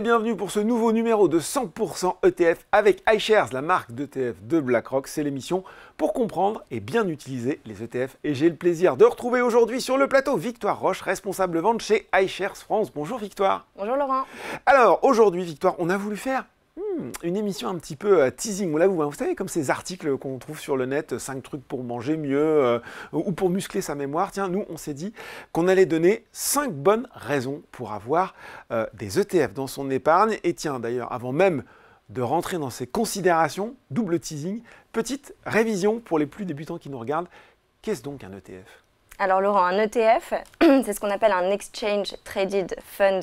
bienvenue pour ce nouveau numéro de 100% ETF avec iShares, la marque d'ETF de BlackRock. C'est l'émission pour comprendre et bien utiliser les ETF. Et j'ai le plaisir de retrouver aujourd'hui sur le plateau Victoire Roche, responsable vente chez iShares France. Bonjour Victoire. Bonjour Laurent. Alors aujourd'hui Victoire, on a voulu faire Hmm, une émission un petit peu euh, teasing. Là, vous, hein, vous savez, comme ces articles qu'on trouve sur le net, 5 euh, trucs pour manger mieux euh, ou pour muscler sa mémoire. Tiens, nous, on s'est dit qu'on allait donner 5 bonnes raisons pour avoir des ETF dans son épargne. Et tiens, d'ailleurs, avant même de rentrer dans ces considérations, double teasing, petite révision pour les plus débutants qui nous regardent. Qu'est-ce donc un ETF alors Laurent, un ETF, c'est ce qu'on appelle un Exchange Traded Fund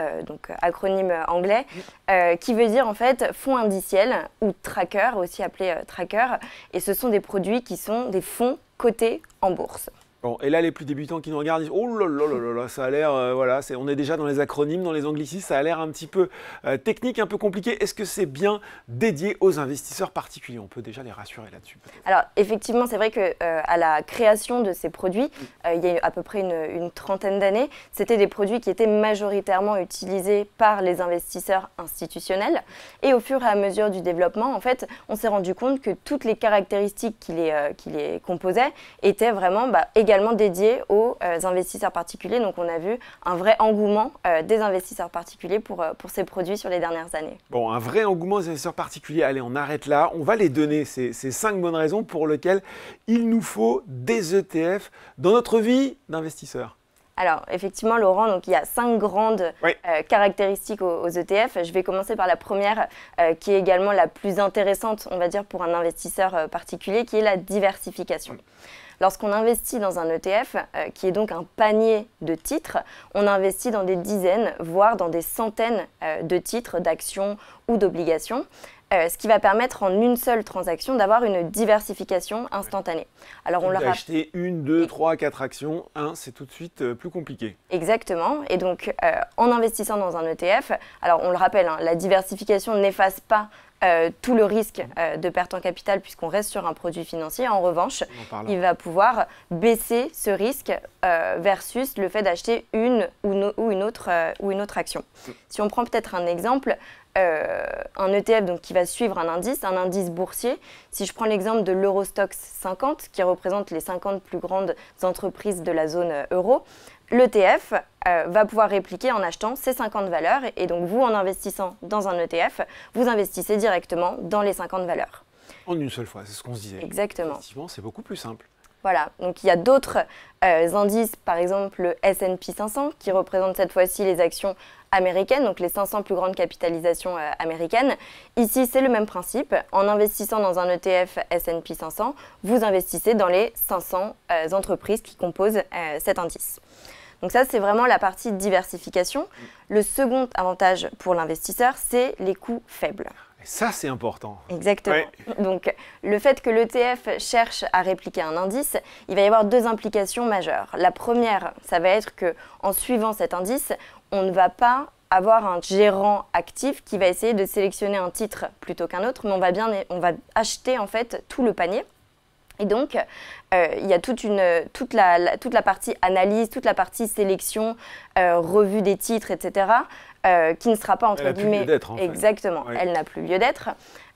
euh, donc acronyme anglais, euh, qui veut dire en fait fonds indiciels ou tracker, aussi appelé euh, tracker. Et ce sont des produits qui sont des fonds cotés en bourse. Bon, et là, les plus débutants qui nous regardent disent Oh là là là là, ça a l'air, euh, voilà, on est déjà dans les acronymes, dans les anglicismes, ça a l'air un petit peu euh, technique, un peu compliqué. Est-ce que c'est bien dédié aux investisseurs particuliers On peut déjà les rassurer là-dessus. Alors, effectivement, c'est vrai qu'à euh, à la création de ces produits, il y a à peu près une, trentaine d'années, c'était des produits qui étaient majoritairement utilisés par les investisseurs institutionnels. Et au fur et à mesure du développement, en fait, on s'est rendu compte que toutes les caractéristiques qui les, qui composaient étaient vraiment bah, également dédié aux euh, investisseurs particuliers. Donc on a vu un vrai engouement euh, des investisseurs particuliers pour, euh, pour ces produits sur les dernières années. Bon, un vrai engouement des investisseurs particuliers. Allez, on arrête là. On va les donner, ces, ces cinq bonnes raisons pour lesquelles il nous faut des ETF dans notre vie d'investisseur. Alors, effectivement, Laurent, donc, il y a cinq grandes euh, caractéristiques aux, ETF. Je vais commencer par la première, euh, qui est également la plus intéressante, on va dire, pour un investisseur euh, particulier, qui est la diversification. Lorsqu'on investit dans un ETF, qui est donc un panier de titres, on investit dans des dizaines, voire dans des centaines de titres, d'actions ou d'obligations. Euh, ce qui va permettre en une seule transaction d'avoir une diversification instantanée. Alors on, leur acheté une, deux, trois, quatre actions, un, c'est tout de suite euh, plus compliqué. Exactement. Et donc euh, en investissant dans un ETF, alors on le rappelle, hein, la diversification n'efface pas tout le risque mm. de perte en capital puisqu'on reste sur un produit financier. En revanche, il va pouvoir baisser ce risque versus le fait d'acheter une ou, une autre, ou une autre action. Mm. Si on prend peut-être un exemple, euh, un ETF donc, qui va suivre un indice, un indice boursier. Si je prends l'exemple de l'Eurostox 50, qui représente les 50 plus grandes entreprises de la zone euh, euro, l'ETF euh, va pouvoir répliquer en achetant ces 50 valeurs. Et donc vous, en investissant dans un ETF, vous investissez directement dans les 50 valeurs. En une seule fois, c'est ce qu'on se disait. Exactement. Effectivement, c'est beaucoup plus simple. Voilà, donc il y a d'autres euh, indices, par exemple le S&P 500 qui représente cette fois-ci les actions américaines, donc les 500 plus grandes capitalisations euh, américaines. Ici, c'est le même principe. En investissant dans un ETF S&P 500, vous investissez dans les 500 euh, entreprises qui composent cet indice. Donc ça, c'est vraiment la partie diversification. Mm. Le second avantage pour l'investisseur, c'est les coûts faibles ça, c'est important. Exactement. Donc, le fait que l'ETF cherche à répliquer un indice, il va y avoir deux implications majeures. La première, ça va être que en suivant cet indice, on ne va pas avoir un gérant actif qui va essayer de sélectionner un titre plutôt qu'un autre, mais on va bien, on va acheter en fait tout le panier. Et donc, euh, il y a toute, toute, la, partie analyse, toute la partie sélection, euh, revue des titres, etc., euh, qui ne sera pas entre Elle guillemets. Plus lieu en Exactement, elle n'a plus lieu d'être.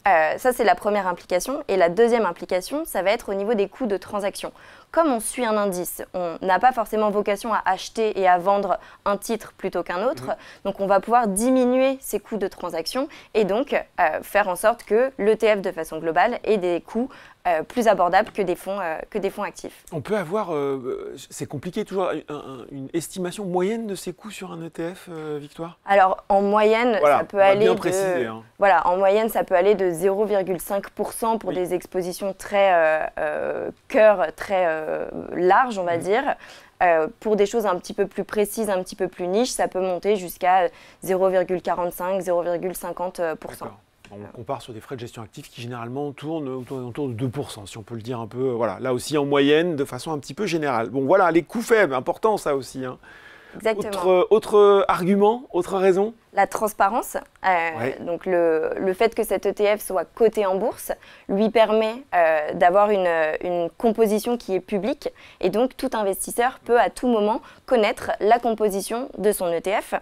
ça, c'est la première implication. Et la deuxième implication, ça va être au niveau des coûts de transaction comme on suit un indice, on n'a pas forcément vocation à acheter et à vendre un titre plutôt qu'un autre. Mm-hmm. Donc on va pouvoir diminuer ces coûts de transaction et donc euh, faire en sorte que l'ETF de façon globale ait des coûts euh, plus abordables que des fonds, euh, que des fonds actifs. On peut avoir, c'est compliqué toujours, une estimation moyenne de ces coûts sur un ETF, Victoire Alors en moyenne, ça peut aller de, hein. voilà, en moyenne, ça peut aller de 0,5% pour des expositions très cœur, très euh, large, on va dire. Euh, pour des choses un petit peu plus précises, un petit peu plus niches, ça peut monter jusqu'à 0,45, 0,50%. Euh, on compare sur des frais de gestion active qui généralement tournent autour, de 2%, si on peut le dire un peu. Voilà, là aussi en moyenne, de façon un petit peu générale. Bon, voilà, les coûts faibles, important ça aussi. Hein. Autre, autre, argument, autre raison La transparence. Euh, donc le, fait que cet ETF soit coté en bourse lui permet euh, d'avoir une, une, composition qui est publique et donc tout investisseur peut à tout moment connaître la composition de son ETF.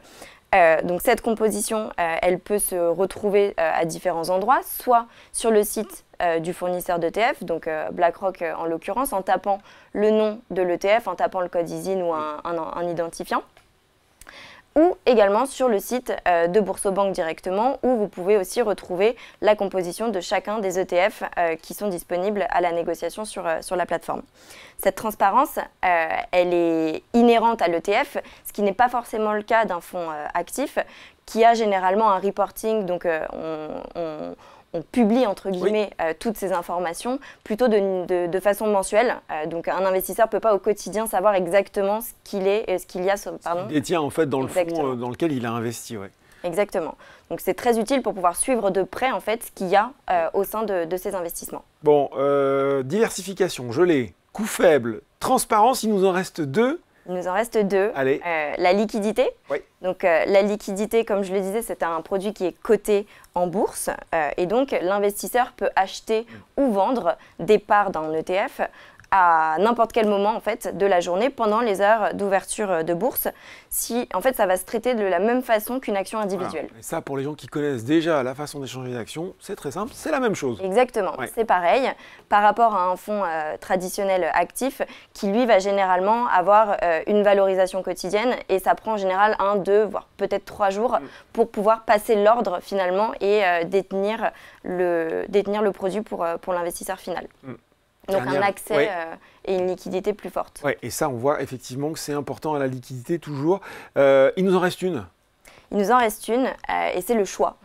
Euh, donc cette composition, euh, elle peut se retrouver euh, à différents endroits, soit sur le site du fournisseur d'ETF, donc BlackRock en l'occurrence, en tapant le nom de l'ETF, en tapant le code ISIN ou un identifiant ou également sur le site euh, de Boursobank directement où vous pouvez aussi retrouver la composition de chacun des ETF euh, qui sont disponibles à la négociation sur, euh, sur la plateforme. Cette transparence, elle est inhérente à l'ETF, ce qui n'est pas forcément le cas d'un fonds actif qui a généralement un reporting, donc on on publie entre guillemets euh, toutes ces informations plutôt de, façon mensuelle. Euh, donc un investisseur ne peut pas au quotidien savoir exactement ce qu'il est euh, ce qu'il y a en fait dans le fonds dans lequel il a investi, Exactement. Donc c'est très utile pour pouvoir suivre de près en fait ce qu'il y a au sein de, de, ces investissements. Bon, diversification, je Coût faible, transparence, il nous en reste deux. Il nous en reste deux. Euh, la liquidité. Oui. Donc euh, la liquidité, comme je le disais, c'est un produit qui est coté en bourse euh, et donc l'investisseur peut acheter ou vendre des parts dans l'ETF, à n'importe quel moment en fait de la journée pendant les heures d'ouverture de bourse. Si en fait ça va se traiter de la même façon qu'une action individuelle. ça pour les gens qui connaissent déjà la façon d'échanger d'actions, c'est très simple, c'est la même chose. Exactement, c'est pareil par rapport à un fonds euh, traditionnel actif qui lui va généralement avoir euh, une valorisation quotidienne et ça prend en général un, deux, voire peut-être trois jours mm. pour pouvoir passer l'ordre finalement et euh, détenir, le, détenir le produit pour, pour l'investisseur final. Mm. Donc un accès euh, et une liquidité plus forte. Oui, et ça, on voit effectivement que c'est important à la liquidité toujours. Euh, il nous en reste une. Il nous en reste une euh, et c'est le choix.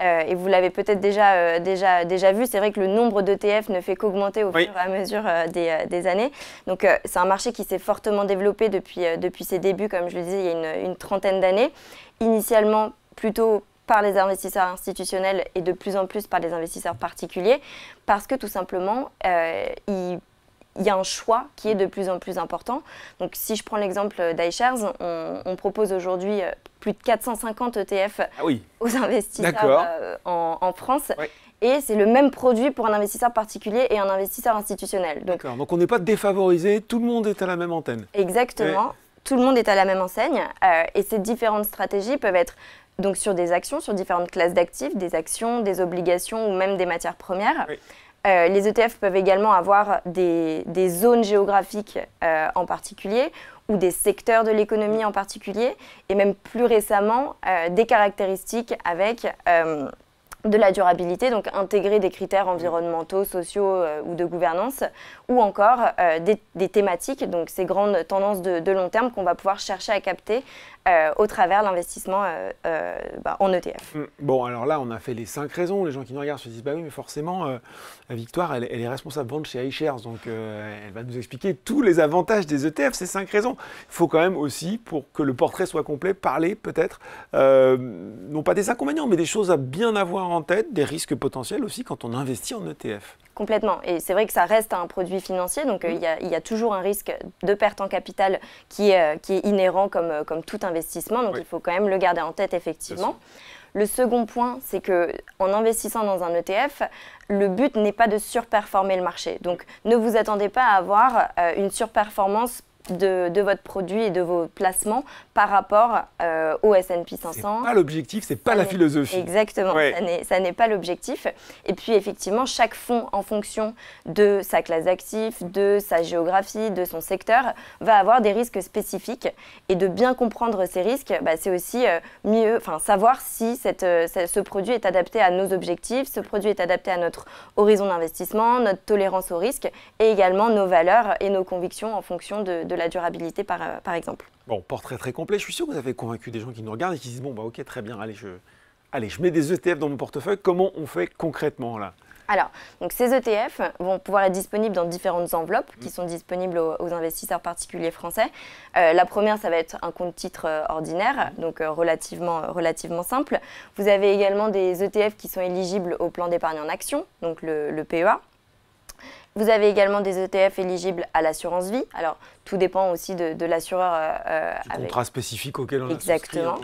et vous l'avez peut-être déjà, déjà, déjà vu, c'est vrai que le nombre d'ETF ne fait qu'augmenter au fur et à mesure des, des, années. Donc c'est un marché qui s'est fortement développé depuis, depuis ses débuts, comme je le disais, il y a une, trentaine d'années. Initialement plutôt par les investisseurs institutionnels et de plus en plus par les investisseurs particuliers, parce que tout simplement, euh, il y a un choix qui est de plus en plus important. Donc si je prends l'exemple d'iShares, on, propose aujourd'hui euh, plus de 450 ETF ah aux investisseurs euh, en, France. Et c'est le même produit pour un investisseur particulier et un investisseur institutionnel. D'accord, donc on n'est pas défavorisé, tout le monde est à la même antenne. Exactement, tout le monde est à la même enseigne. Euh, et ces différentes stratégies peuvent être donc sur des actions, sur différentes classes d'actifs, des actions, des obligations ou même des matières premières. Oui. Euh, les ETF peuvent également avoir des, zones géographiques euh, en particulier ou des secteurs de l'économie en particulier et même plus récemment euh, des caractéristiques avec de la durabilité, donc intégrer des critères environnementaux, sociaux euh, ou de gouvernance, ou encore euh, des, thématiques, donc ces grandes tendances de, long terme qu'on va pouvoir chercher à capter euh, au travers de l'investissement bah, en ETF. Hum, bon, alors là, on a fait les cinq raisons. Les gens qui nous regardent se disent, bah oui, mais forcément, Victoire, elle, elle, est responsable vente chez iShares, donc elle va nous expliquer tous les avantages des ETF, ces cinq raisons. Il faut quand même aussi, pour que le portrait soit complet, parler peut-être, non pas des inconvénients, mais des choses à bien avoir en tête des risques potentiels aussi quand on investit en ETF. Complètement. Et c'est vrai que ça reste un produit financier, donc euh, il y, a toujours un risque de perte en capital qui est, euh, inhérent euh, comme, tout investissement, donc il faut quand même le garder en tête effectivement. Le second point, c'est que en investissant dans un ETF, le but n'est pas de surperformer le marché. Donc ne vous attendez pas à avoir une surperformance de, votre produit et de vos placements par rapport euh, au S&P 500. n'est pas l'objectif, c'est pas la philosophie. Exactement, ça n'est pas l'objectif. Et puis effectivement, chaque fonds, en fonction de sa classe d'actifs, de sa géographie, de son secteur, va avoir des risques spécifiques. Et de bien comprendre ces risques, bah, c'est aussi euh, mieux, enfin savoir si cette, euh, ce produit est adapté à nos objectifs, ce produit est adapté à notre horizon d'investissement, notre tolérance au risque et également nos valeurs et nos convictions en fonction de de la durabilité, euh, par, exemple. Bon, portrait très complet. Je suis sûr que vous avez convaincu des gens qui nous regardent et qui disent, bon, bah ok, très bien, allez, je, allez, je mets des ETF dans mon portefeuille. Comment on fait concrètement là alors, donc ces ETF vont pouvoir être disponibles dans différentes enveloppes qui mm. sont disponibles aux, investisseurs particuliers français. Euh, la première, ça va être un compte titre euh, ordinaire, mm. donc relativement, relativement simple. Vous avez également des ETF qui sont éligibles au plan d'épargne en action, donc le, le PEA. Vous avez également des ETF éligibles à l'assurance vie. Alors, tout dépend aussi de, l'assureur. Euh, euh du contrat spécifique auquel on Exactement.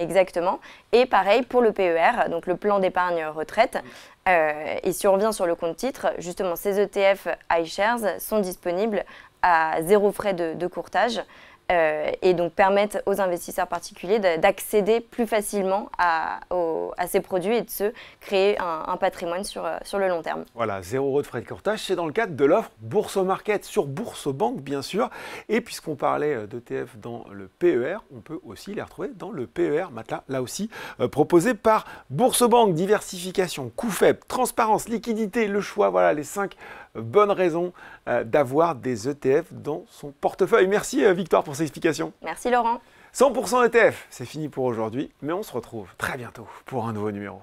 Exactement. Et pareil pour le PER, donc le plan d'épargne retraite. et euh, si on revient sur le compte titre, justement, ces ETF iShares sont disponibles à zéro frais de courtage. Euh, et donc permettre aux investisseurs particuliers d'accéder plus facilement à, à, ces produits et de se créer un, patrimoine sur, euh, sur, le long terme. Voilà, zéro euro de frais de courtage, c'est dans le cadre de l'offre Bourse Market sur Bourse Banque bien sûr. Et puisqu'on parlait euh, d'ETF dans le PER, on peut aussi les retrouver dans le PER matelas, là aussi proposé par Bourse Banque. Diversification, coût faible, transparence, liquidité, le choix, voilà les cinq bonnes raisons d'avoir des ETF dans son portefeuille. Merci Victor pour Merci Laurent. 100% ETF, c'est fini pour aujourd'hui, mais on se retrouve très bientôt pour un nouveau numéro.